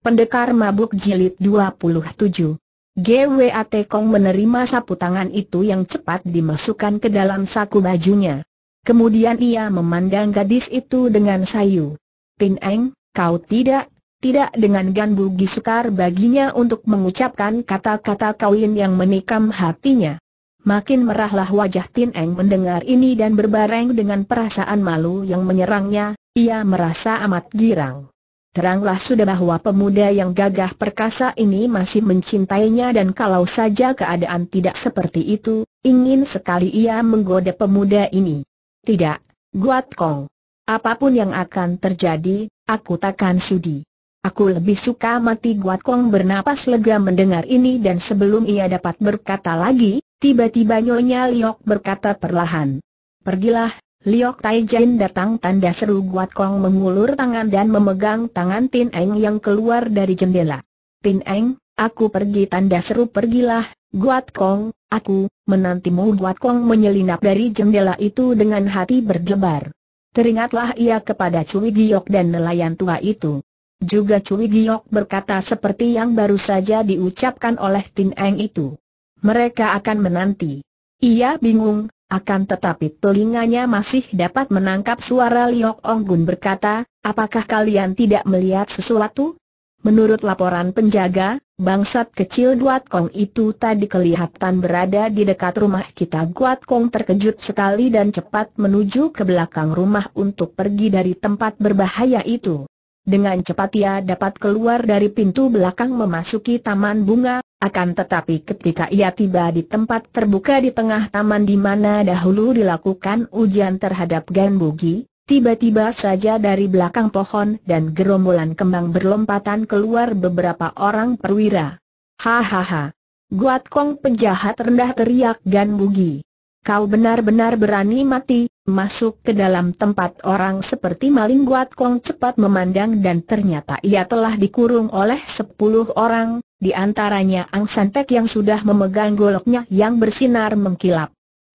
Pendekar Mabuk Jilid 27 GWAT Kong menerima sapu tangan itu yang cepat dimasukkan ke dalam saku bajunya. Kemudian ia memandang gadis itu dengan sayu. Tin Eng, kau tidak, tidak dengan ganbu sukar baginya untuk mengucapkan kata-kata kawin yang menikam hatinya. Makin merahlah wajah Tin Eng mendengar ini dan berbareng dengan perasaan malu yang menyerangnya, ia merasa amat girang. Teranglah sudah bahwa pemuda yang gagah perkasa ini masih mencintainya dan kalau saja keadaan tidak seperti itu, ingin sekali ia menggoda pemuda ini. Tidak, Guat Kong. Apapun yang akan terjadi, aku takkan sudi. Aku lebih suka mati Guat Kong bernapas lega mendengar ini dan sebelum ia dapat berkata lagi, tiba-tiba Nyonya Liok berkata perlahan. Pergilah, Liok Tai Jin datang tanda seru Guat Kong mengulur tangan dan memegang tangan Tin Eng yang keluar dari jendela. Tin Eng, aku pergi tanda seru pergilah, Guat Kong, aku, menantimu Guat Kong menyelinap dari jendela itu dengan hati berdebar. Teringatlah ia kepada Cui Giok dan nelayan tua itu. Juga Cui Giok berkata seperti yang baru saja diucapkan oleh Tin Eng itu. Mereka akan menanti. Ia bingung, akan tetapi telinganya masih dapat menangkap suara Liok Ong Gun berkata, apakah kalian tidak melihat sesuatu? Menurut laporan penjaga, bangsat kecil Guat Kong itu tadi kelihatan berada di dekat rumah kita. Guat Kong terkejut sekali dan cepat menuju ke belakang rumah untuk pergi dari tempat berbahaya itu. Dengan cepat ia dapat keluar dari pintu belakang memasuki taman bunga, akan tetapi ketika ia tiba di tempat terbuka di tengah taman di mana dahulu dilakukan ujian terhadap Gan Bugi, tiba-tiba saja dari belakang pohon dan gerombolan kembang berlompatan keluar beberapa orang perwira. Hahaha! Guat Kong penjahat rendah teriak Gan Bugi. Kau benar-benar berani mati, masuk ke dalam tempat orang seperti maling buat kong cepat memandang dan ternyata ia telah dikurung oleh sepuluh orang, di antaranya Ang Santek yang sudah memegang goloknya yang bersinar mengkilap.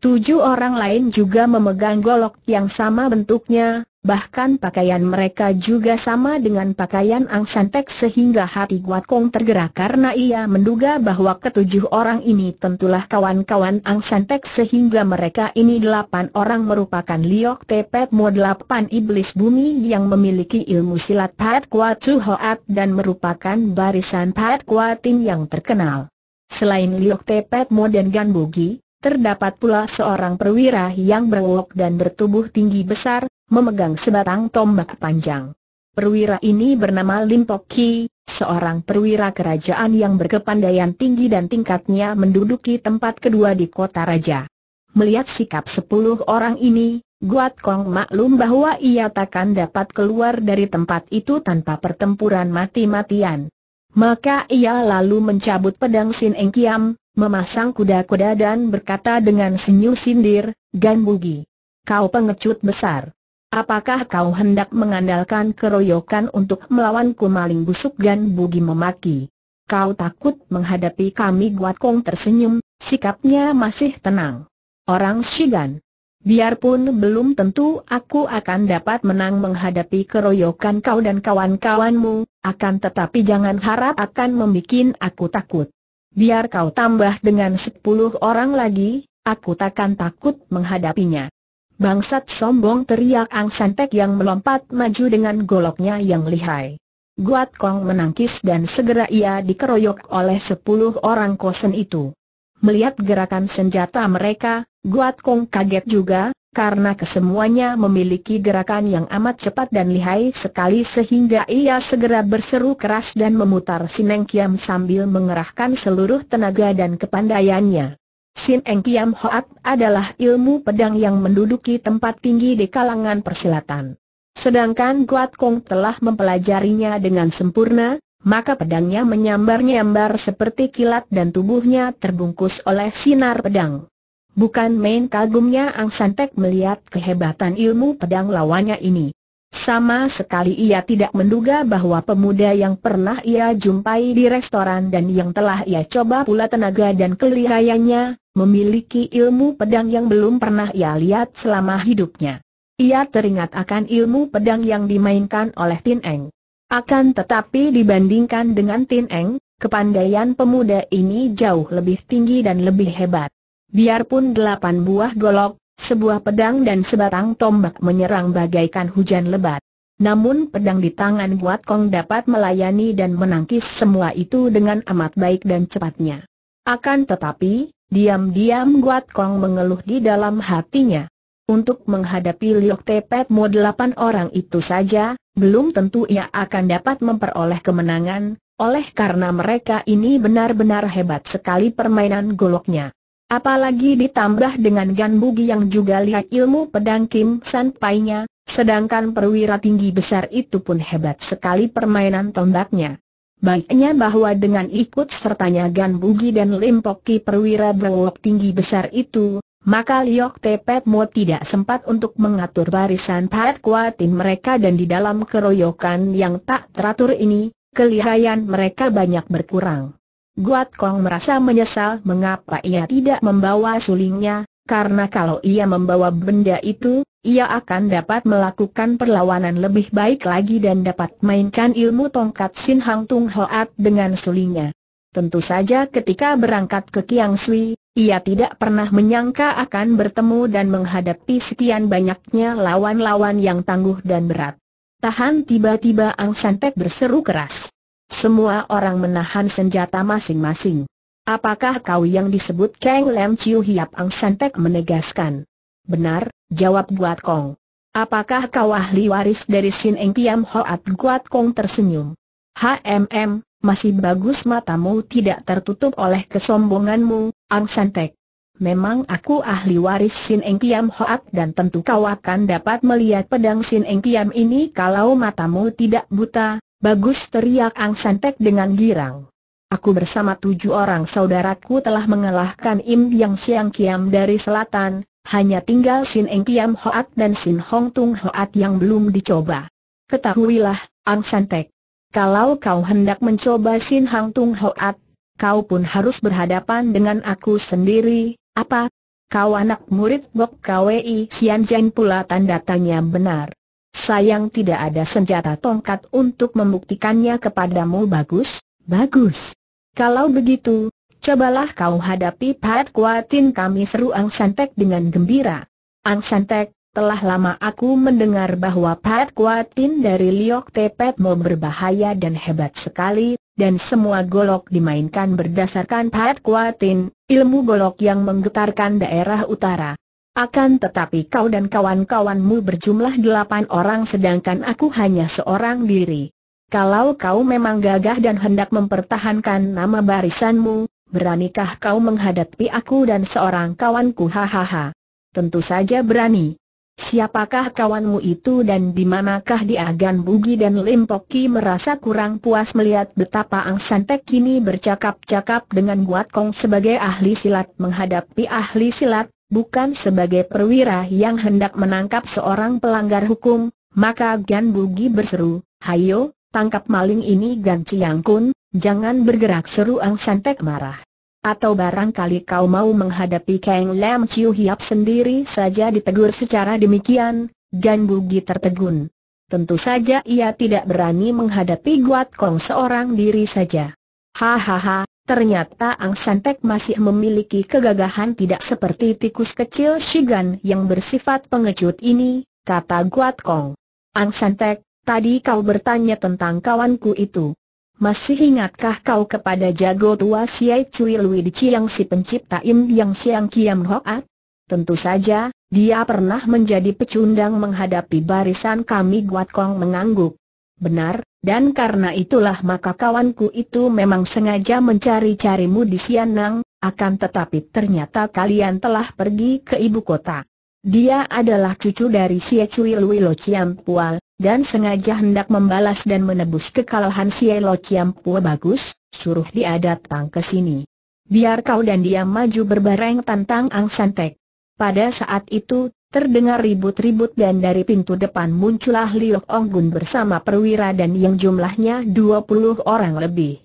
Tujuh orang lain juga memegang golok yang sama bentuknya, bahkan pakaian mereka juga sama dengan pakaian Ang Santek sehingga hati Guat Kong tergerak karena ia menduga bahwa ketujuh orang ini tentulah kawan-kawan Ang Santek sehingga mereka ini delapan orang merupakan Liok Tepet Mo delapan iblis bumi yang memiliki ilmu silat Pat Kuat Hoat dan merupakan barisan Pat Kuatin yang terkenal. Selain Liok Tepet Mo dan Gan Bugi, Terdapat pula seorang perwira yang berwok dan bertubuh tinggi besar, memegang sebatang tombak panjang. Perwira ini bernama Lim Pok Ki, seorang perwira kerajaan yang berkepandaian tinggi dan tingkatnya menduduki tempat kedua di kota raja. Melihat sikap sepuluh orang ini, Guat Kong maklum bahwa ia takkan dapat keluar dari tempat itu tanpa pertempuran mati-matian. Maka ia lalu mencabut pedang Sin Eng Kiam, memasang kuda-kuda dan berkata dengan senyum sindir, Gan Bugi. Kau pengecut besar. Apakah kau hendak mengandalkan keroyokan untuk melawanku maling busuk Gan Bugi memaki? Kau takut menghadapi kami Guat Kong tersenyum, sikapnya masih tenang. Orang Shigan. Biarpun belum tentu aku akan dapat menang menghadapi keroyokan kau dan kawan-kawanmu, akan tetapi jangan harap akan membuat aku takut biar kau tambah dengan sepuluh orang lagi, aku takkan takut menghadapinya. Bangsat sombong teriak Ang Santek yang melompat maju dengan goloknya yang lihai. Guat Kong menangkis dan segera ia dikeroyok oleh sepuluh orang kosen itu. Melihat gerakan senjata mereka, Guat Kong kaget juga, karena kesemuanya memiliki gerakan yang amat cepat dan lihai sekali sehingga ia segera berseru keras dan memutar Sineng Kiam sambil mengerahkan seluruh tenaga dan kepandaiannya. Sinengkiam Kiam Hoat adalah ilmu pedang yang menduduki tempat tinggi di kalangan persilatan. Sedangkan Guat Kong telah mempelajarinya dengan sempurna, maka pedangnya menyambar-nyambar seperti kilat dan tubuhnya terbungkus oleh sinar pedang. Bukan main kagumnya Ang Santek melihat kehebatan ilmu pedang lawannya ini. Sama sekali ia tidak menduga bahwa pemuda yang pernah ia jumpai di restoran dan yang telah ia coba pula tenaga dan kelihayannya, memiliki ilmu pedang yang belum pernah ia lihat selama hidupnya. Ia teringat akan ilmu pedang yang dimainkan oleh Tin Eng. Akan tetapi dibandingkan dengan Tin Eng, kepandaian pemuda ini jauh lebih tinggi dan lebih hebat. Biarpun delapan buah golok, sebuah pedang dan sebatang tombak menyerang bagaikan hujan lebat. Namun pedang di tangan Buat Kong dapat melayani dan menangkis semua itu dengan amat baik dan cepatnya. Akan tetapi, diam-diam Buat Kong mengeluh di dalam hatinya. Untuk menghadapi Liok Tepet Mo delapan orang itu saja, belum tentu ia akan dapat memperoleh kemenangan, oleh karena mereka ini benar-benar hebat sekali permainan goloknya. Apalagi ditambah dengan Gan Bugi yang juga lihat ilmu pedang Kim San Pai-nya, sedangkan perwira tinggi besar itu pun hebat sekali permainan tombaknya. Baiknya bahwa dengan ikut sertanya Gan Bugi dan Lim Poki perwira berwok tinggi besar itu, maka Liok Tepet Mo tidak sempat untuk mengatur barisan pahat kuatin mereka dan di dalam keroyokan yang tak teratur ini, kelihayan mereka banyak berkurang. Guat Kong merasa menyesal mengapa ia tidak membawa sulingnya, karena kalau ia membawa benda itu, ia akan dapat melakukan perlawanan lebih baik lagi dan dapat mainkan ilmu tongkat Sin Hang Tung Hoat dengan sulingnya. Tentu saja ketika berangkat ke Kiang Sui, ia tidak pernah menyangka akan bertemu dan menghadapi sekian banyaknya lawan-lawan yang tangguh dan berat. Tahan tiba-tiba Ang Santek berseru keras. Semua orang menahan senjata masing-masing. Apakah kau yang disebut Kang Lam Chiu Hiap Ang Santek menegaskan? Benar, jawab Guat Kong. Apakah kau ahli waris dari Sin Eng Tiam Hoat Guat Kong tersenyum? HMM, masih bagus matamu tidak tertutup oleh kesombonganmu, Ang Santek. Memang aku ahli waris Sin Eng Tiam Hoat dan tentu kau akan dapat melihat pedang Sin Eng Tiam ini kalau matamu tidak buta, Bagus teriak Ang Santek dengan girang. Aku bersama tujuh orang saudaraku telah mengalahkan Im Yang Siang Kiam dari selatan, hanya tinggal Sin Eng Kiam Hoat dan Sin Hong Tung Hoat yang belum dicoba. Ketahuilah, Ang Santek, kalau kau hendak mencoba Sin Hongtung Tung Hoat, kau pun harus berhadapan dengan aku sendiri, apa? Kau anak murid Bok KWI Sian Jain pula tanda tanya benar. Sayang tidak ada senjata tongkat untuk membuktikannya kepadamu bagus, bagus. Kalau begitu, cobalah kau hadapi Pat Kuatin kami seru Ang Santek dengan gembira. Ang Santek, telah lama aku mendengar bahwa Pat Kuatin dari Liok Tepet mau berbahaya dan hebat sekali, dan semua golok dimainkan berdasarkan Pat Kuatin, ilmu golok yang menggetarkan daerah utara. Akan tetapi kau dan kawan-kawanmu berjumlah delapan orang sedangkan aku hanya seorang diri. Kalau kau memang gagah dan hendak mempertahankan nama barisanmu, beranikah kau menghadapi aku dan seorang kawanku hahaha? Tentu saja berani. Siapakah kawanmu itu dan di manakah diagan Bugi dan Limpoki merasa kurang puas melihat betapa Ang Santek kini bercakap-cakap dengan Guat Kong sebagai ahli silat menghadapi ahli silat, bukan sebagai perwira yang hendak menangkap seorang pelanggar hukum, maka Gan Bugi berseru, Hayo, tangkap maling ini Gan Chiang Kun, jangan bergerak seru Ang Santek marah. Atau barangkali kau mau menghadapi Kang Lam Chiu Hiap sendiri saja ditegur secara demikian, Gan Bugi tertegun. Tentu saja ia tidak berani menghadapi Guat Kong seorang diri saja. Hahaha, Ternyata Ang Sanpek masih memiliki kegagahan tidak seperti tikus kecil Shigan yang bersifat pengecut ini, kata Guat Kong. Ang Sanpek, tadi kau bertanya tentang kawanku itu. Masih ingatkah kau kepada jago tua Siai Cui Lui di Chiang si pencipta Im Yang Siang Kiam Hoat? Tentu saja, dia pernah menjadi pecundang menghadapi barisan kami Guat Kong mengangguk benar, dan karena itulah maka kawanku itu memang sengaja mencari-carimu di Sianang, akan tetapi ternyata kalian telah pergi ke ibu kota. Dia adalah cucu dari Sia Cui Lui Lo Chiam Pual, dan sengaja hendak membalas dan menebus kekalahan Sia Lo Chiam Pua bagus, suruh dia datang ke sini. Biar kau dan dia maju berbareng tantang Ang Santek. Pada saat itu, Terdengar ribut-ribut dan dari pintu depan muncullah Liok Onggun bersama perwira dan yang jumlahnya 20 orang lebih.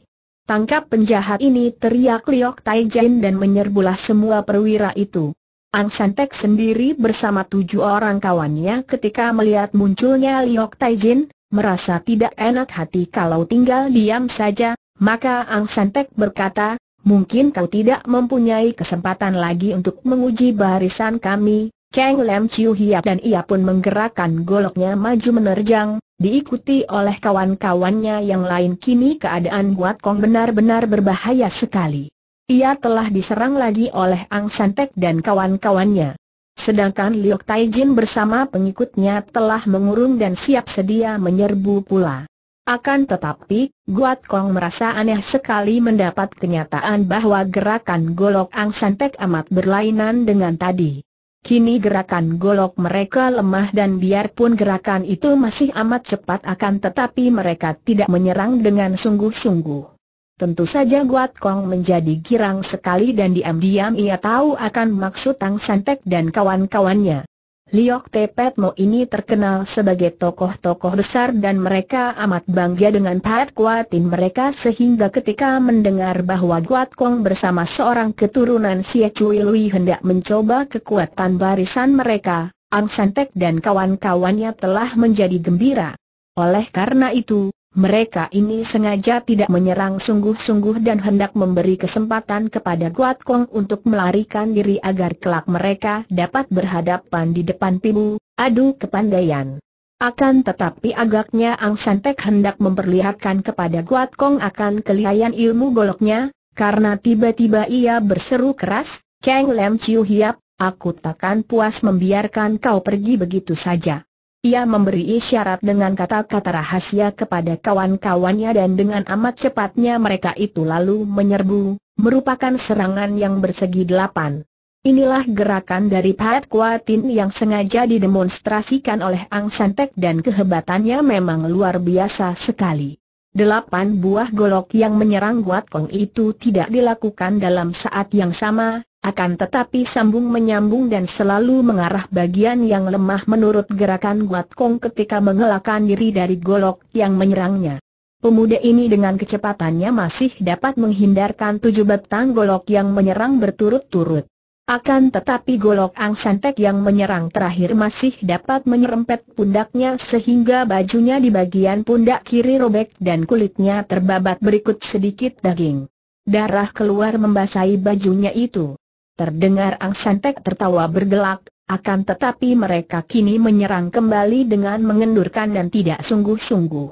Tangkap penjahat ini teriak Liok Taijin dan menyerbulah semua perwira itu. Ang Santek sendiri bersama tujuh orang kawannya ketika melihat munculnya Liok Taijin merasa tidak enak hati kalau tinggal diam saja, maka Ang Santek berkata, mungkin kau tidak mempunyai kesempatan lagi untuk menguji barisan kami, Kang Lam Chiu Hiap dan ia pun menggerakkan goloknya maju menerjang, diikuti oleh kawan-kawannya yang lain kini keadaan Guat Kong benar-benar berbahaya sekali. Ia telah diserang lagi oleh Ang Santek dan kawan-kawannya. Sedangkan Liu Tai Jin bersama pengikutnya telah mengurung dan siap sedia menyerbu pula. Akan tetapi, Guat Kong merasa aneh sekali mendapat kenyataan bahwa gerakan golok Ang Santek amat berlainan dengan tadi. Kini gerakan golok mereka lemah dan biarpun gerakan itu masih amat cepat akan tetapi mereka tidak menyerang dengan sungguh-sungguh. Tentu saja Guat Kong menjadi girang sekali dan diam-diam ia tahu akan maksud Tang Santek dan kawan-kawannya. Liok Tepet Mo ini terkenal sebagai tokoh-tokoh besar dan mereka amat bangga dengan Pat Kuatin mereka sehingga ketika mendengar bahwa Guat Kong bersama seorang keturunan Sia Cui Lui hendak mencoba kekuatan barisan mereka, Ang Santek dan kawan-kawannya telah menjadi gembira. Oleh karena itu, mereka ini sengaja tidak menyerang sungguh-sungguh dan hendak memberi kesempatan kepada Guat Kong untuk melarikan diri agar kelak mereka dapat berhadapan di depan pibu, adu kepandaian. Akan tetapi agaknya Ang Pek hendak memperlihatkan kepada Guat Kong akan kelihayan ilmu goloknya, karena tiba-tiba ia berseru keras, Kang Lem Chiu Hiap, aku takkan puas membiarkan kau pergi begitu saja. Ia memberi isyarat dengan kata-kata rahasia kepada kawan-kawannya dan dengan amat cepatnya mereka itu lalu menyerbu, merupakan serangan yang bersegi delapan. Inilah gerakan dari Pat Kuatin yang sengaja didemonstrasikan oleh Ang Santek dan kehebatannya memang luar biasa sekali. Delapan buah golok yang menyerang Guat Kong itu tidak dilakukan dalam saat yang sama, akan tetapi sambung menyambung dan selalu mengarah bagian yang lemah menurut gerakan Guat Kong ketika mengelakkan diri dari golok yang menyerangnya. Pemuda ini dengan kecepatannya masih dapat menghindarkan tujuh batang golok yang menyerang berturut-turut. Akan tetapi golok Ang Santek yang menyerang terakhir masih dapat menyerempet pundaknya sehingga bajunya di bagian pundak kiri robek dan kulitnya terbabat berikut sedikit daging. Darah keluar membasahi bajunya itu. Terdengar Ang Santek tertawa bergelak, akan tetapi mereka kini menyerang kembali dengan mengendurkan dan tidak sungguh-sungguh.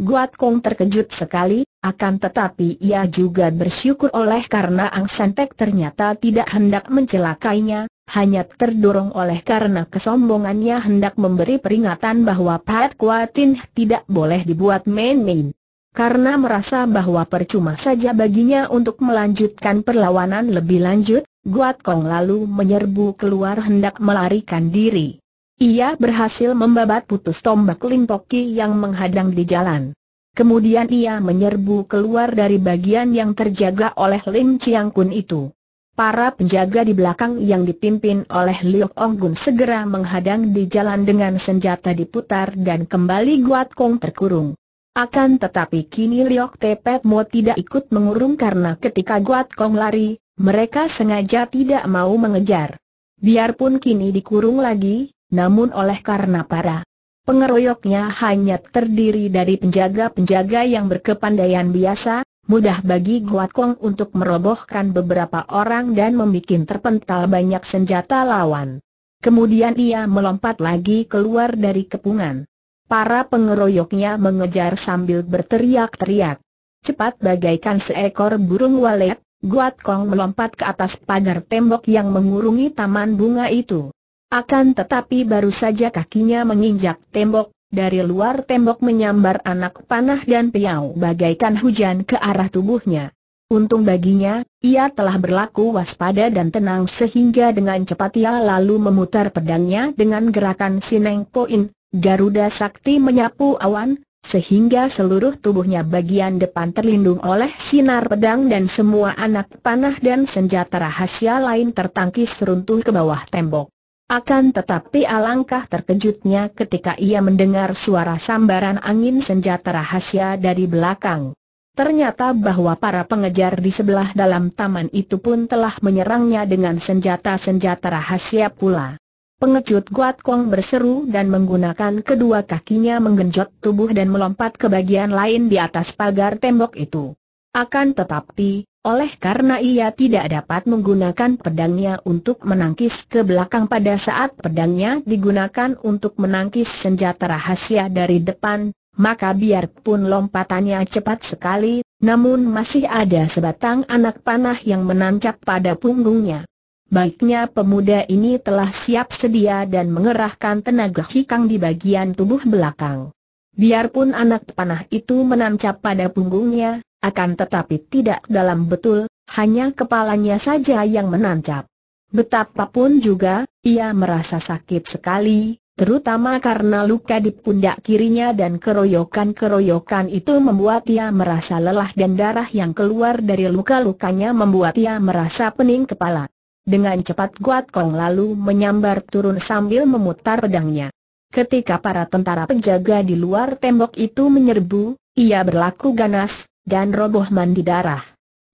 Guat Kong terkejut sekali, akan tetapi ia juga bersyukur oleh karena Ang Santek ternyata tidak hendak mencelakainya, hanya terdorong oleh karena kesombongannya hendak memberi peringatan bahwa Pat Kuatin tidak boleh dibuat main-main. Karena merasa bahwa percuma saja baginya untuk melanjutkan perlawanan lebih lanjut, Guat Kong lalu menyerbu keluar hendak melarikan diri. Ia berhasil membabat putus tombak Limpoki yang menghadang di jalan. Kemudian ia menyerbu keluar dari bagian yang terjaga oleh Lim Chiang Kun itu. Para penjaga di belakang yang dipimpin oleh Liu Ong Gun segera menghadang di jalan dengan senjata diputar dan kembali Guat Kong terkurung. Akan tetapi kini Liok Tepet Mo tidak ikut mengurung karena ketika Guat Kong lari, mereka sengaja tidak mau mengejar. Biarpun kini dikurung lagi, namun oleh karena para pengeroyoknya hanya terdiri dari penjaga-penjaga yang berkepandaian biasa, mudah bagi Guat Kong untuk merobohkan beberapa orang dan membuat terpental banyak senjata lawan. Kemudian ia melompat lagi keluar dari kepungan para pengeroyoknya mengejar sambil berteriak-teriak. Cepat bagaikan seekor burung walet, Guat Kong melompat ke atas pagar tembok yang mengurungi taman bunga itu. Akan tetapi baru saja kakinya menginjak tembok, dari luar tembok menyambar anak panah dan piau bagaikan hujan ke arah tubuhnya. Untung baginya, ia telah berlaku waspada dan tenang sehingga dengan cepat ia lalu memutar pedangnya dengan gerakan sineng poin, Garuda Sakti menyapu awan, sehingga seluruh tubuhnya bagian depan terlindung oleh sinar pedang dan semua anak panah dan senjata rahasia lain tertangkis runtuh ke bawah tembok. Akan tetapi alangkah terkejutnya ketika ia mendengar suara sambaran angin senjata rahasia dari belakang. Ternyata bahwa para pengejar di sebelah dalam taman itu pun telah menyerangnya dengan senjata-senjata rahasia pula. Pengecut Guat Kong berseru dan menggunakan kedua kakinya menggenjot tubuh dan melompat ke bagian lain di atas pagar tembok itu. Akan tetapi, oleh karena ia tidak dapat menggunakan pedangnya untuk menangkis ke belakang pada saat pedangnya digunakan untuk menangkis senjata rahasia dari depan, maka biarpun lompatannya cepat sekali, namun masih ada sebatang anak panah yang menancap pada punggungnya. Baiknya pemuda ini telah siap sedia dan mengerahkan tenaga hikang di bagian tubuh belakang. Biarpun anak panah itu menancap pada punggungnya, akan tetapi tidak dalam betul, hanya kepalanya saja yang menancap. Betapapun juga, ia merasa sakit sekali, terutama karena luka di pundak kirinya dan keroyokan-keroyokan itu membuat ia merasa lelah dan darah yang keluar dari luka-lukanya membuat ia merasa pening kepala. Dengan cepat Guat Kong lalu menyambar turun sambil memutar pedangnya. Ketika para tentara penjaga di luar tembok itu menyerbu, ia berlaku ganas, dan roboh mandi darah.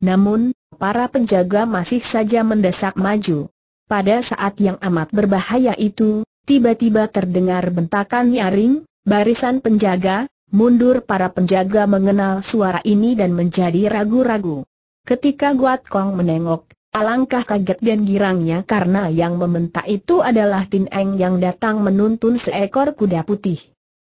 Namun, para penjaga masih saja mendesak maju. Pada saat yang amat berbahaya itu, tiba-tiba terdengar bentakan nyaring, barisan penjaga, mundur para penjaga mengenal suara ini dan menjadi ragu-ragu. Ketika Guat Kong menengok, Alangkah kaget dan girangnya karena yang meminta itu adalah Tin Eng yang datang menuntun seekor kuda putih.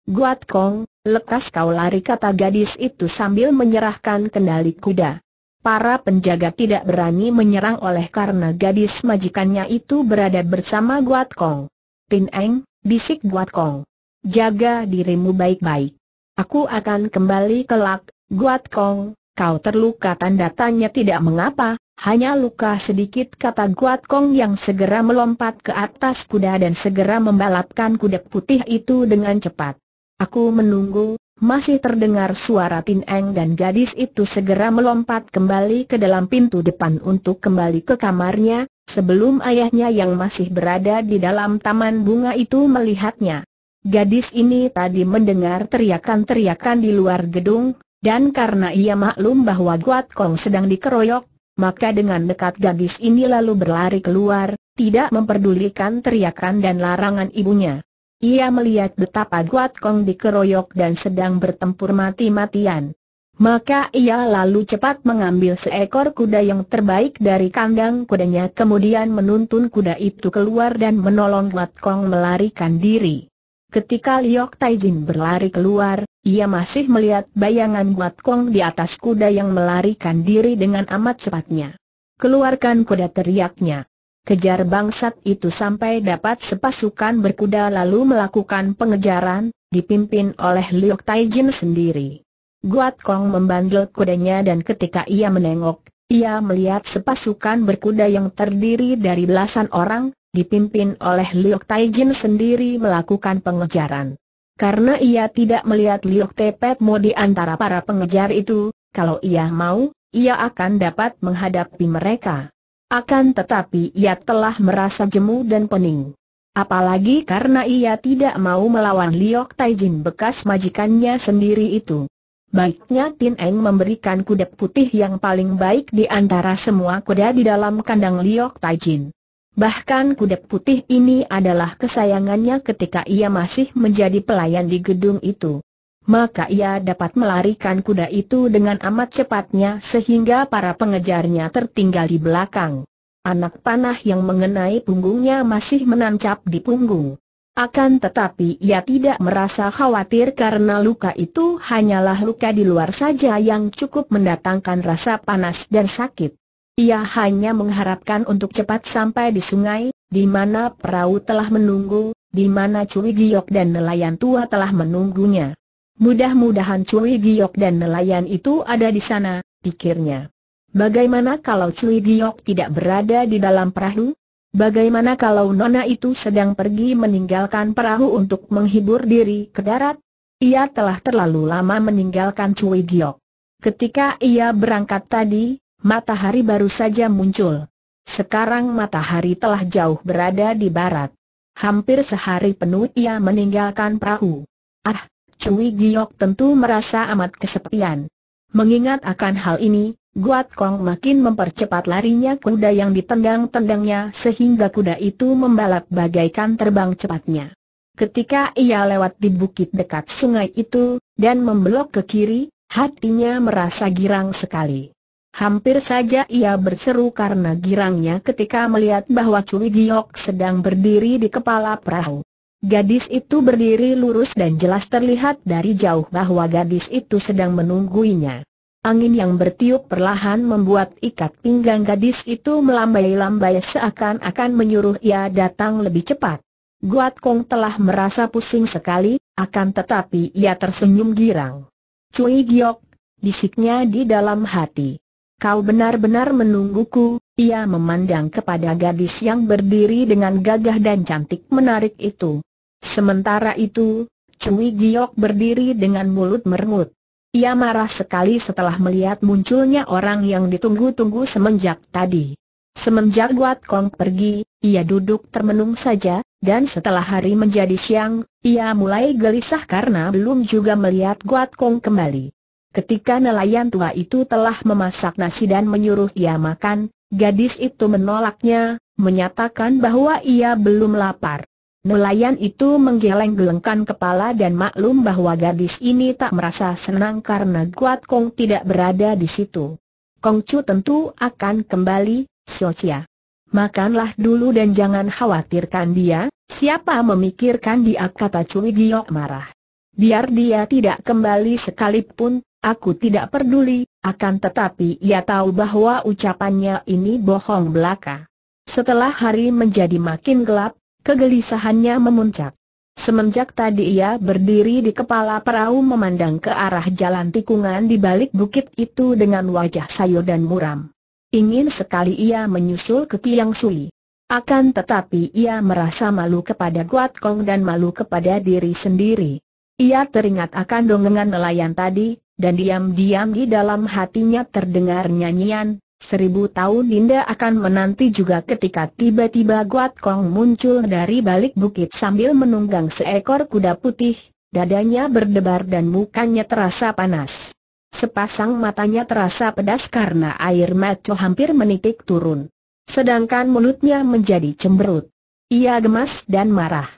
Guat Kong, lekas kau lari kata gadis itu sambil menyerahkan kendali kuda. Para penjaga tidak berani menyerang oleh karena gadis majikannya itu berada bersama Guat Kong. Tin Eng, bisik Guat Kong. Jaga dirimu baik-baik. Aku akan kembali kelak, Guat Kong, kau terluka tanda tanya tidak mengapa, hanya luka sedikit kata Guat Kong yang segera melompat ke atas kuda dan segera membalapkan kuda putih itu dengan cepat. Aku menunggu, masih terdengar suara Tin Eng dan gadis itu segera melompat kembali ke dalam pintu depan untuk kembali ke kamarnya, sebelum ayahnya yang masih berada di dalam taman bunga itu melihatnya. Gadis ini tadi mendengar teriakan-teriakan di luar gedung, dan karena ia maklum bahwa Guat Kong sedang dikeroyok, maka dengan dekat gadis ini lalu berlari keluar, tidak memperdulikan teriakan dan larangan ibunya. Ia melihat betapa Guat Kong dikeroyok dan sedang bertempur mati-matian. Maka ia lalu cepat mengambil seekor kuda yang terbaik dari kandang kudanya kemudian menuntun kuda itu keluar dan menolong Guat Kong melarikan diri. Ketika Liok Taijin berlari keluar, ia masih melihat bayangan Guat Kong di atas kuda yang melarikan diri dengan amat cepatnya. Keluarkan kuda teriaknya. Kejar bangsat itu sampai dapat sepasukan berkuda lalu melakukan pengejaran, dipimpin oleh Liok Taijin sendiri. Guat Kong membandel kudanya dan ketika ia menengok, ia melihat sepasukan berkuda yang terdiri dari belasan orang, dipimpin oleh Liok Taijin sendiri melakukan pengejaran. Karena ia tidak melihat Liok Tepet Mo di antara para pengejar itu, kalau ia mau, ia akan dapat menghadapi mereka. Akan tetapi ia telah merasa jemu dan pening. Apalagi karena ia tidak mau melawan Liok Taijin bekas majikannya sendiri itu. Baiknya Tin Eng memberikan kuda putih yang paling baik di antara semua kuda di dalam kandang Liok Taijin. Bahkan kuda putih ini adalah kesayangannya ketika ia masih menjadi pelayan di gedung itu. Maka ia dapat melarikan kuda itu dengan amat cepatnya sehingga para pengejarnya tertinggal di belakang. Anak panah yang mengenai punggungnya masih menancap di punggung. Akan tetapi ia tidak merasa khawatir karena luka itu hanyalah luka di luar saja yang cukup mendatangkan rasa panas dan sakit. Ia hanya mengharapkan untuk cepat sampai di sungai, di mana perahu telah menunggu, di mana Cui Giok dan nelayan tua telah menunggunya. Mudah-mudahan Cui Giok dan nelayan itu ada di sana, pikirnya. Bagaimana kalau Cui Giok tidak berada di dalam perahu? Bagaimana kalau Nona itu sedang pergi meninggalkan perahu untuk menghibur diri ke darat? Ia telah terlalu lama meninggalkan Cui Giok. Ketika ia berangkat tadi, matahari baru saja muncul. Sekarang matahari telah jauh berada di barat. Hampir sehari penuh ia meninggalkan perahu. Ah, Cui Giok tentu merasa amat kesepian. Mengingat akan hal ini, Guat Kong makin mempercepat larinya kuda yang ditendang-tendangnya sehingga kuda itu membalap bagaikan terbang cepatnya. Ketika ia lewat di bukit dekat sungai itu, dan membelok ke kiri, hatinya merasa girang sekali. Hampir saja ia berseru karena girangnya ketika melihat bahwa Cui Giok sedang berdiri di kepala perahu. Gadis itu berdiri lurus dan jelas terlihat dari jauh bahwa gadis itu sedang menungguinya. Angin yang bertiup perlahan membuat ikat pinggang gadis itu melambai-lambai seakan-akan menyuruh ia datang lebih cepat. Guat Kong telah merasa pusing sekali, akan tetapi ia tersenyum girang. Cui Giok, bisiknya di dalam hati. Kau benar-benar menungguku, ia memandang kepada gadis yang berdiri dengan gagah dan cantik menarik itu. Sementara itu, Cui Giok berdiri dengan mulut merengut. Ia marah sekali setelah melihat munculnya orang yang ditunggu-tunggu semenjak tadi. Semenjak Guat Kong pergi, ia duduk termenung saja, dan setelah hari menjadi siang, ia mulai gelisah karena belum juga melihat Guat Kong kembali. Ketika nelayan tua itu telah memasak nasi dan menyuruh ia makan, gadis itu menolaknya, menyatakan bahwa ia belum lapar. Nelayan itu menggeleng-gelengkan kepala dan maklum bahwa gadis ini tak merasa senang karena Guat Kong tidak berada di situ. Kong Chu tentu akan kembali, Siocia. Makanlah dulu dan jangan khawatirkan dia, siapa memikirkan dia kata Cui Giok marah. Biar dia tidak kembali sekalipun, Aku tidak peduli, akan tetapi ia tahu bahwa ucapannya ini bohong belaka. Setelah hari menjadi makin gelap, kegelisahannya memuncak. Semenjak tadi ia berdiri di kepala perahu memandang ke arah jalan tikungan di balik bukit itu dengan wajah sayur dan muram. Ingin sekali ia menyusul ke tiang suli. Akan tetapi ia merasa malu kepada Guat Kong dan malu kepada diri sendiri. Ia teringat akan dongengan nelayan tadi, dan diam-diam di dalam hatinya terdengar nyanyian, seribu tahun Dinda akan menanti juga ketika tiba-tiba Guat Kong muncul dari balik bukit sambil menunggang seekor kuda putih, dadanya berdebar dan mukanya terasa panas. Sepasang matanya terasa pedas karena air mata hampir menitik turun. Sedangkan mulutnya menjadi cemberut. Ia gemas dan marah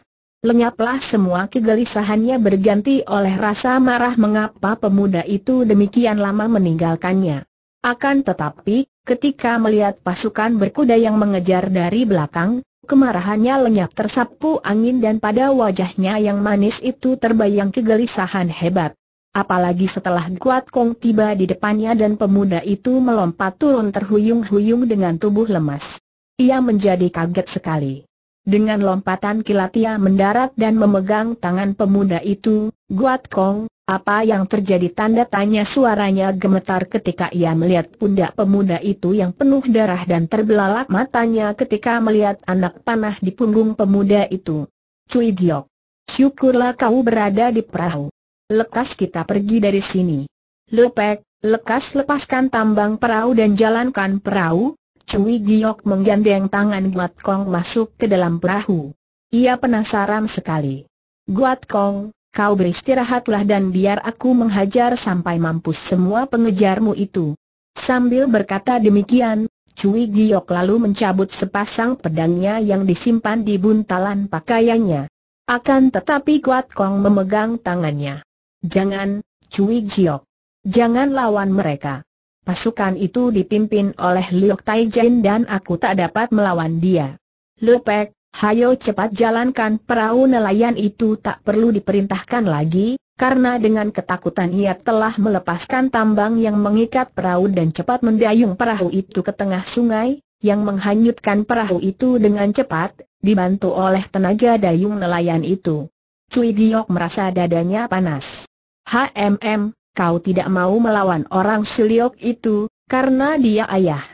lenyaplah semua kegelisahannya berganti oleh rasa marah mengapa pemuda itu demikian lama meninggalkannya. Akan tetapi, ketika melihat pasukan berkuda yang mengejar dari belakang, kemarahannya lenyap tersapu angin dan pada wajahnya yang manis itu terbayang kegelisahan hebat. Apalagi setelah Kuat Kong tiba di depannya dan pemuda itu melompat turun terhuyung-huyung dengan tubuh lemas. Ia menjadi kaget sekali. Dengan lompatan kilat ia mendarat dan memegang tangan pemuda itu, Guat Kong, apa yang terjadi tanda tanya suaranya gemetar ketika ia melihat pundak pemuda itu yang penuh darah dan terbelalak matanya ketika melihat anak panah di punggung pemuda itu. Cui Giok, syukurlah kau berada di perahu. Lekas kita pergi dari sini. Lepek, lekas lepaskan tambang perahu dan jalankan perahu, Cui Giok menggandeng tangan Guat Kong masuk ke dalam perahu. Ia penasaran sekali. Guat Kong, kau beristirahatlah dan biar aku menghajar sampai mampus semua pengejarmu itu. Sambil berkata demikian, Cui Giok lalu mencabut sepasang pedangnya yang disimpan di buntalan pakaiannya. Akan tetapi Guat Kong memegang tangannya. Jangan, Cui Giok. Jangan lawan mereka. Pasukan itu dipimpin oleh Liu Taijin dan aku tak dapat melawan dia. Lupek, hayo cepat jalankan perahu nelayan itu tak perlu diperintahkan lagi, karena dengan ketakutan ia telah melepaskan tambang yang mengikat perahu dan cepat mendayung perahu itu ke tengah sungai, yang menghanyutkan perahu itu dengan cepat, dibantu oleh tenaga dayung nelayan itu. Cui Giok merasa dadanya panas. HMM, kau tidak mau melawan orang Siliok itu, karena dia ayah.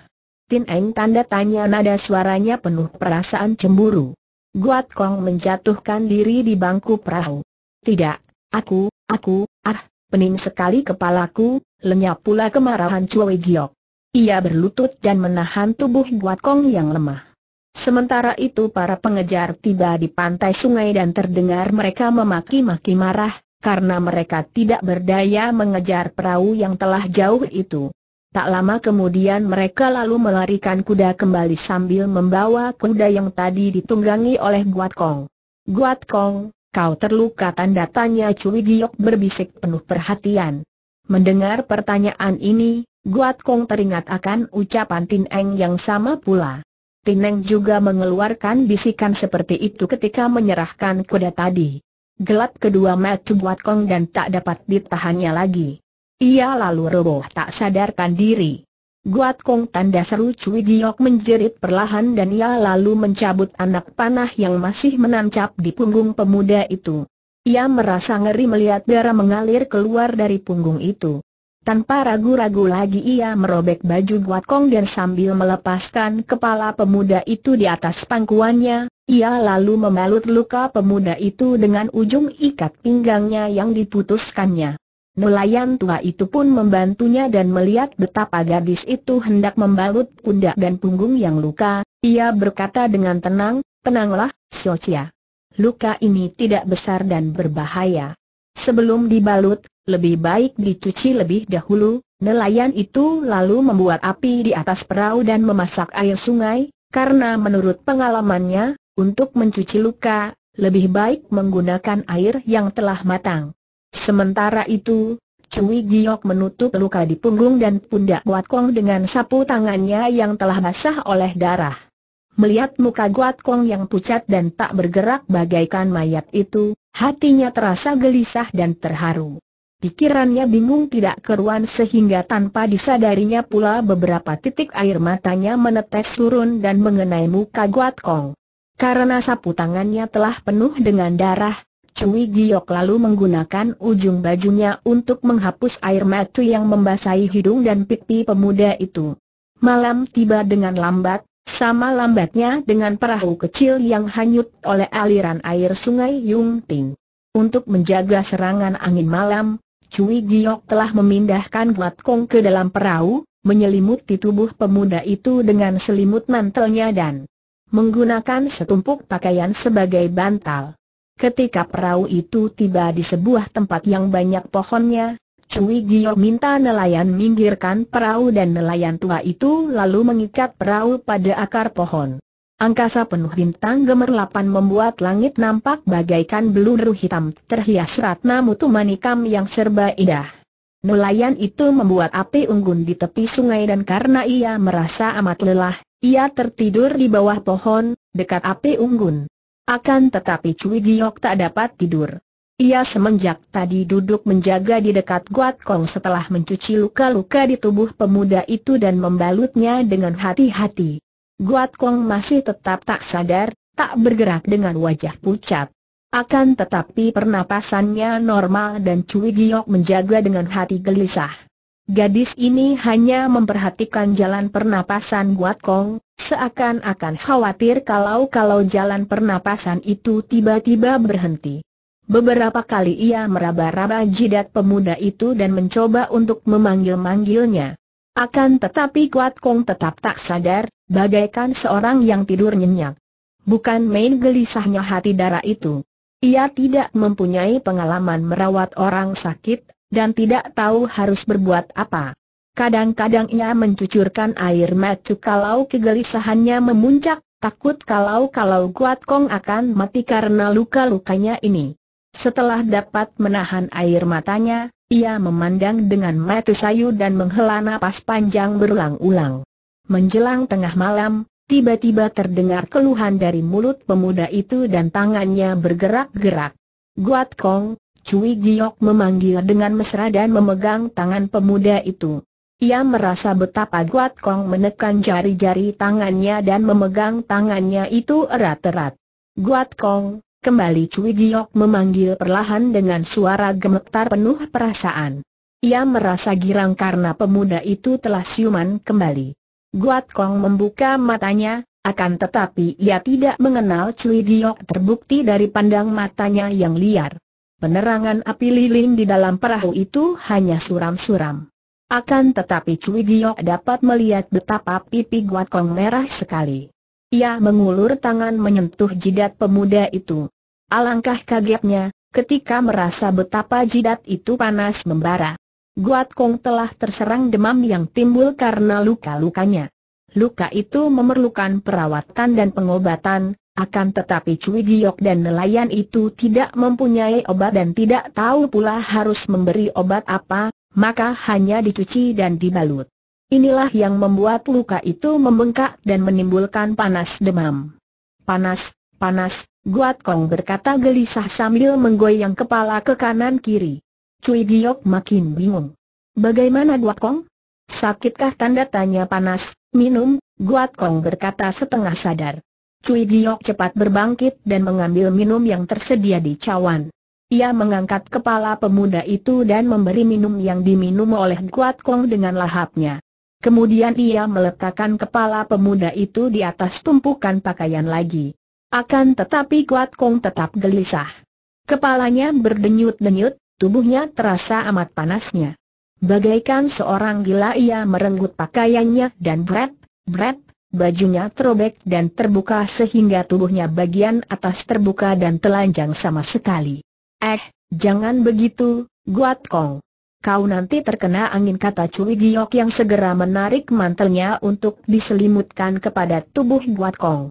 Tin Eng tanda tanya nada suaranya penuh perasaan cemburu. Guat Kong menjatuhkan diri di bangku perahu. Tidak, aku, aku, ah, pening sekali kepalaku, lenyap pula kemarahan Chue Giok. Ia berlutut dan menahan tubuh Guat Kong yang lemah. Sementara itu para pengejar tiba di pantai sungai dan terdengar mereka memaki-maki marah, karena mereka tidak berdaya mengejar perahu yang telah jauh itu. Tak lama kemudian mereka lalu melarikan kuda kembali sambil membawa kuda yang tadi ditunggangi oleh Guat Kong. Guat Kong, kau terluka tanda tanya Cui Giok berbisik penuh perhatian. Mendengar pertanyaan ini, Guat Kong teringat akan ucapan Tin Eng yang sama pula. Tin Eng juga mengeluarkan bisikan seperti itu ketika menyerahkan kuda tadi. Gelap kedua mata buat kong dan tak dapat ditahannya lagi. Ia lalu roboh tak sadarkan diri. Guat Kong tanda seru Cui Giok menjerit perlahan dan ia lalu mencabut anak panah yang masih menancap di punggung pemuda itu. Ia merasa ngeri melihat darah mengalir keluar dari punggung itu. Tanpa ragu-ragu lagi ia merobek baju Guat Kong dan sambil melepaskan kepala pemuda itu di atas pangkuannya, ia lalu membalut luka pemuda itu dengan ujung ikat pinggangnya yang diputuskannya. Nelayan tua itu pun membantunya dan melihat betapa gadis itu hendak membalut pundak dan punggung yang luka, ia berkata dengan tenang, tenanglah, Siocia. Luka ini tidak besar dan berbahaya. Sebelum dibalut, lebih baik dicuci lebih dahulu, nelayan itu lalu membuat api di atas perahu dan memasak air sungai, karena menurut pengalamannya, untuk mencuci luka, lebih baik menggunakan air yang telah matang. Sementara itu, Cui Giok menutup luka di punggung dan pundak Guat Kong dengan sapu tangannya yang telah basah oleh darah. Melihat muka Guat Kong yang pucat dan tak bergerak bagaikan mayat itu, hatinya terasa gelisah dan terharu. Pikirannya bingung tidak keruan sehingga tanpa disadarinya pula beberapa titik air matanya menetes turun dan mengenai muka Guat Kong. Karena sapu tangannya telah penuh dengan darah, Cui Giok lalu menggunakan ujung bajunya untuk menghapus air mata yang membasahi hidung dan pipi pemuda itu. Malam tiba dengan lambat, sama lambatnya dengan perahu kecil yang hanyut oleh aliran air sungai Yungting. Untuk menjaga serangan angin malam, Cui Giok telah memindahkan Guat Kong ke dalam perahu, menyelimuti tubuh pemuda itu dengan selimut mantelnya dan menggunakan setumpuk pakaian sebagai bantal. Ketika perahu itu tiba di sebuah tempat yang banyak pohonnya, Cui Gio minta nelayan minggirkan perahu dan nelayan tua itu lalu mengikat perahu pada akar pohon. Angkasa penuh bintang gemerlapan membuat langit nampak bagaikan beluru hitam terhias ratna mutu manikam yang serba indah. Nelayan itu membuat api unggun di tepi sungai dan karena ia merasa amat lelah, ia tertidur di bawah pohon, dekat api unggun. Akan tetapi Cui Giok tak dapat tidur. Ia semenjak tadi duduk menjaga di dekat Guat Kong setelah mencuci luka-luka di tubuh pemuda itu dan membalutnya dengan hati-hati. Guat Kong masih tetap tak sadar, tak bergerak dengan wajah pucat. Akan tetapi pernapasannya normal dan Cui Giok menjaga dengan hati gelisah. Gadis ini hanya memperhatikan jalan pernapasan Guat Kong, seakan-akan khawatir kalau-kalau jalan pernapasan itu tiba-tiba berhenti. Beberapa kali ia meraba-raba jidat pemuda itu dan mencoba untuk memanggil-manggilnya. Akan tetapi Guat Kong tetap tak sadar, bagaikan seorang yang tidur nyenyak. Bukan main gelisahnya hati darah itu. Ia tidak mempunyai pengalaman merawat orang sakit, dan tidak tahu harus berbuat apa. Kadang-kadang ia mencucurkan air mata kalau kegelisahannya memuncak, takut kalau-kalau Kuat Kong akan mati karena luka-lukanya ini. Setelah dapat menahan air matanya, ia memandang dengan mata sayu dan menghela napas panjang berulang-ulang. Menjelang tengah malam, tiba-tiba terdengar keluhan dari mulut pemuda itu dan tangannya bergerak-gerak. Guat Kong, Cui Giok memanggil dengan mesra dan memegang tangan pemuda itu. Ia merasa betapa Guat Kong menekan jari-jari tangannya dan memegang tangannya itu erat-erat. Guat Kong, kembali Cui Giok memanggil perlahan dengan suara gemetar penuh perasaan. Ia merasa girang karena pemuda itu telah siuman kembali. Guat Kong membuka matanya, akan tetapi ia tidak mengenal Cui Giok terbukti dari pandang matanya yang liar. Penerangan api lilin di dalam perahu itu hanya suram-suram. Akan tetapi Cui Gio dapat melihat betapa pipi Guat Kong merah sekali. Ia mengulur tangan menyentuh jidat pemuda itu. Alangkah kagetnya, ketika merasa betapa jidat itu panas membara. Guat Kong telah terserang demam yang timbul karena luka-lukanya. Luka itu memerlukan perawatan dan pengobatan, akan tetapi Cui Giok dan nelayan itu tidak mempunyai obat dan tidak tahu pula harus memberi obat apa, maka hanya dicuci dan dibalut. Inilah yang membuat luka itu membengkak dan menimbulkan panas demam. Panas, panas, Guat Kong berkata gelisah sambil menggoyang kepala ke kanan kiri. Cui Giok makin bingung. Bagaimana Guat Kong? Sakitkah tanda tanya panas, minum, Guat Kong berkata setengah sadar. Cui Giok cepat berbangkit dan mengambil minum yang tersedia di cawan. Ia mengangkat kepala pemuda itu dan memberi minum yang diminum oleh Kuat Kong dengan lahapnya. Kemudian ia meletakkan kepala pemuda itu di atas tumpukan pakaian lagi. Akan tetapi Kuat Kong tetap gelisah. Kepalanya berdenyut-denyut, tubuhnya terasa amat panasnya. Bagaikan seorang gila ia merenggut pakaiannya dan bret, bret, bajunya terobek dan terbuka sehingga tubuhnya bagian atas terbuka dan telanjang sama sekali. Eh, jangan begitu, Guat Kong. Kau nanti terkena angin kata Cui Giok yang segera menarik mantelnya untuk diselimutkan kepada tubuh Guat Kong.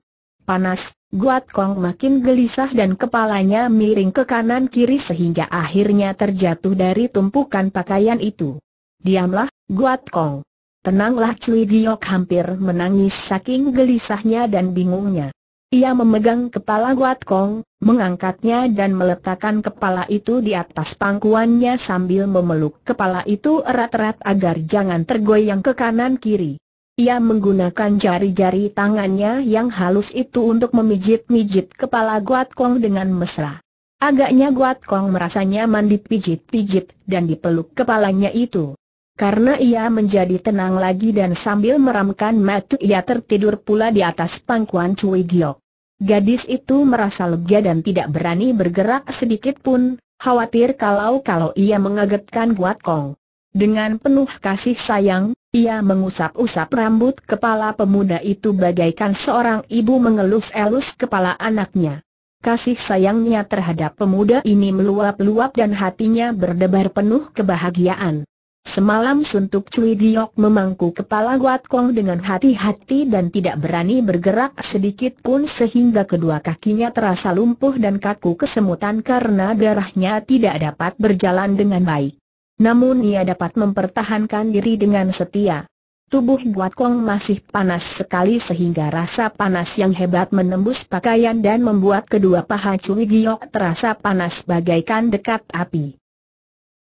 Panas, Guat Kong makin gelisah dan kepalanya miring ke kanan kiri sehingga akhirnya terjatuh dari tumpukan pakaian itu. Diamlah, Guat Kong. Tenanglah Cui Giok hampir menangis saking gelisahnya dan bingungnya. Ia memegang kepala Guat Kong, mengangkatnya dan meletakkan kepala itu di atas pangkuannya sambil memeluk kepala itu erat-erat agar jangan tergoyang ke kanan-kiri. Ia menggunakan jari-jari tangannya yang halus itu untuk memijit-mijit kepala Guat Kong dengan mesra. Agaknya Guat Kong merasa nyaman dipijit-pijit dan dipeluk kepalanya itu. Karena ia menjadi tenang lagi dan sambil meramkan mata ia tertidur pula di atas pangkuan Cui Giok. Gadis itu merasa lega dan tidak berani bergerak sedikit pun, khawatir kalau-kalau ia mengagetkan Guat Kong. Dengan penuh kasih sayang, ia mengusap-usap rambut kepala pemuda itu bagaikan seorang ibu mengelus-elus kepala anaknya. Kasih sayangnya terhadap pemuda ini meluap-luap dan hatinya berdebar penuh kebahagiaan. Semalam suntuk Cui Giok memangku kepala Guat Kong dengan hati-hati dan tidak berani bergerak sedikit pun sehingga kedua kakinya terasa lumpuh dan kaku kesemutan karena darahnya tidak dapat berjalan dengan baik. Namun ia dapat mempertahankan diri dengan setia. Tubuh Guat Kong masih panas sekali sehingga rasa panas yang hebat menembus pakaian dan membuat kedua paha Cui Giok terasa panas bagaikan dekat api.